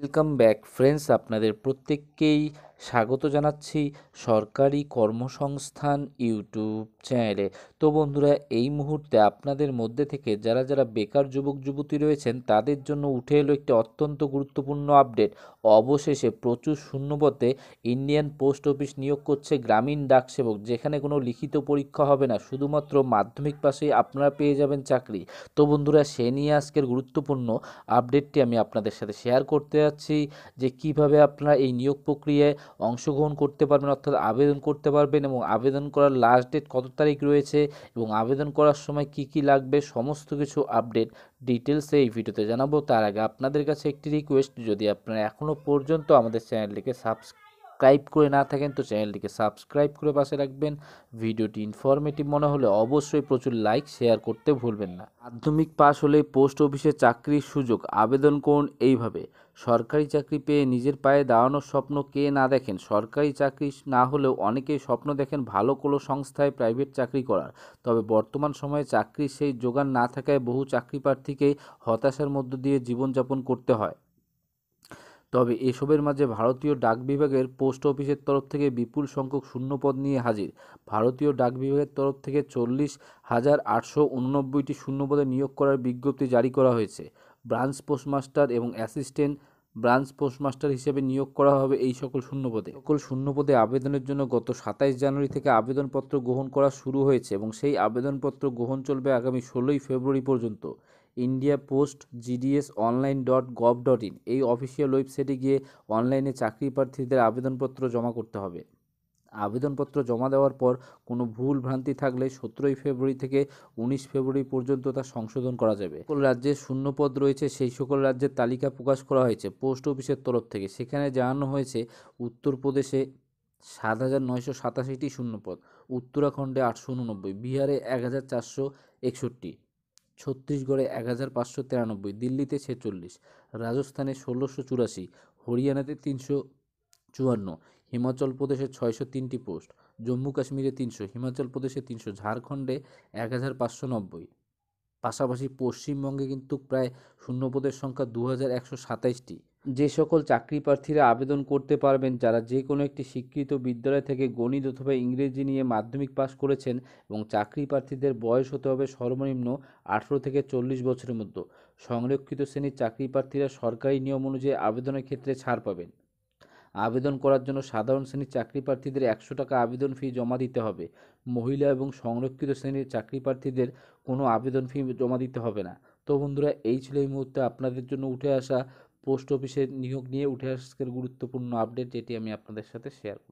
welcome back friends আপনাদের প্রত্যেককেই স্বাগত জানাচ্ছি সরকারি কর্মসংস্থান ইউটিউব চ্যানেলে তো বন্ধুরা এই মুহূর্তে আপনাদের মধ্যে থেকে যারা যারা বেকার যুবক যুবতী রয়েছেন তাদের জন্য উঠে এলো একটি অত্যন্ত গুরুত্বপূর্ণ আপডেট অবশেষে প্রচুর শূন্যপথে ইন্ডিয়ান পোস্ট অফিস নিয়োগ করছে গ্রামীণ ডাকসেবক যেখানে কোনো লিখিত পরীক্ষা হবে না শুধুমাত্র মাধ্যমিক পাশেই আপনারা পেয়ে যাবেন চাকরি তো বন্ধুরা সে নিয়ে আজকের গুরুত্বপূর্ণ আপডেটটি আমি আপনাদের সাথে শেয়ার করতে যাচ্ছি যে কিভাবে আপনারা এই নিয়োগ প্রক্রিয়ায় অংশগ্রহণ করতে পারবেন অর্থাৎ আবেদন করতে পারবেন এবং আবেদন করার লাস্ট ডেট কত তারিখ রয়েছে এবং আবেদন করার সময় কি কি লাগবে সমস্ত কিছু আপডেট ডিটেলসে এই ভিডিওতে জানাবো তার আগে আপনাদের কাছে একটি রিকোয়েস্ট যদি আপনারা এখনও পর্যন্ত আমাদের চ্যানেলটিকে সাবস্ক্রাইব সাবস্ক্রাইব করে না থাকেন তো চ্যানেলটিকে সাবস্ক্রাইব করে পাশে রাখবেন ভিডিওটি ইনফরমেটিভ মনে হলে অবশ্যই প্রচুর লাইক শেয়ার করতে ভুলবেন না মাধ্যমিক পাশ হলে পোস্ট অফিসে চাকরির সুযোগ আবেদন করুন এইভাবে সরকারি চাকরি পেয়ে নিজের পায়ে দাঁড়ানোর স্বপ্ন কে না দেখেন সরকারি চাকরি না হলেও অনেকেই স্বপ্ন দেখেন ভালো কোনো সংস্থায় প্রাইভেট চাকরি করার তবে বর্তমান সময়ে চাকরির সেই যোগান না থাকায় বহু চাকরি প্রার্থীকেই হতাশার মধ্য দিয়ে জীবনযাপন করতে হয় তবে এসবের মাঝে ভারতীয় ডাক বিভাগের পোস্ট অফিসের তরফ থেকে বিপুল সংখ্যক শূন্যপদ নিয়ে হাজির ভারতীয় ডাক বিভাগের তরফ থেকে চল্লিশ হাজার আটশো উননব্বইটি শূন্যপদে নিয়োগ করার বিজ্ঞপ্তি জারি করা হয়েছে ব্রাঞ্চ পোস্টমাস্টার এবং অ্যাসিস্ট্যান্ট ব্রাঞ্চ পোস্টমাস্টার হিসেবে নিয়োগ করা হবে এই সকল শূন্যপদে সকল শূন্যপদে আবেদনের জন্য গত সাতাইশ জানুয়ারি থেকে আবেদনপত্র গ্রহণ করা শুরু হয়েছে এবং সেই আবেদনপত্র গ্রহণ চলবে আগামী ষোলোই ফেব্রুয়ারি পর্যন্ত India post GDS online dot gov dot in এই অফিসিয়াল ওয়েবসাইটে গিয়ে অনলাইনে চাকরি প্রার্থীদের আবেদনপত্র জমা করতে হবে আবেদনপত্র জমা দেওয়ার পর কোনো ভুল ভ্রান্তি থাকলে সতেরোই ফেব্রুয়ারি থেকে উনিশ ফেব্রুয়ারি পর্যন্ত তা সংশোধন করা যাবে সকল রাজ্যে শূন্যপদ রয়েছে সেই সকল রাজ্যের তালিকা প্রকাশ করা হয়েছে পোস্ট অফিসের তরফ থেকে সেখানে জানানো হয়েছে উত্তরপ্রদেশে সাত হাজার নয়শো সাতাশিটি শূন্যপদ উত্তরাখণ্ডে আটশো উননব্বই বিহারে এক হাজার চারশো একষট্টি ছত্তিশগড়ে এক হাজার পাঁচশো তিরানব্বই দিল্লিতে ছেচল্লিশ রাজস্থানে ষোলোশো চুরাশি হরিয়ানাতে তিনশো চুয়ান্ন হিমাচল প্রদেশে ছয়শো তিনটি পোস্ট জম্মু কাশ্মীরে তিনশো হিমাচল প্রদেশে তিনশো ঝাড়খণ্ডে এক হাজার পাঁচশো নব্বই পাশাপাশি পশ্চিমবঙ্গে কিন্তু প্রায় পদের সংখ্যা দু হাজার একশো সাতাইশটি যে সকল চাকরি প্রার্থীরা আবেদন করতে পারবেন যারা যে কোনো একটি স্বীকৃত বিদ্যালয় থেকে গণিত অথবা ইংরেজি নিয়ে মাধ্যমিক পাশ করেছেন এবং চাকরি প্রার্থীদের বয়স হতে হবে সর্বনিম্ন আঠেরো থেকে চল্লিশ বছরের মধ্যে সংরক্ষিত শ্রেণীর চাকরি প্রার্থীরা সরকারি নিয়ম অনুযায়ী আবেদনের ক্ষেত্রে ছাড় পাবেন আবেদন করার জন্য সাধারণ শ্রেণীর চাকরি প্রার্থীদের একশো টাকা আবেদন ফি জমা দিতে হবে মহিলা এবং সংরক্ষিত শ্রেণীর চাকরি প্রার্থীদের কোনো আবেদন ফি জমা দিতে হবে না তো বন্ধুরা এই ছিল এই মুহূর্তে আপনাদের জন্য উঠে আসা পোস্ট অফিসের নিয়োগ নিয়ে উঠে আসকের গুরুত্বপূর্ণ আপডেট যেটি আমি আপনাদের সাথে শেয়ার করব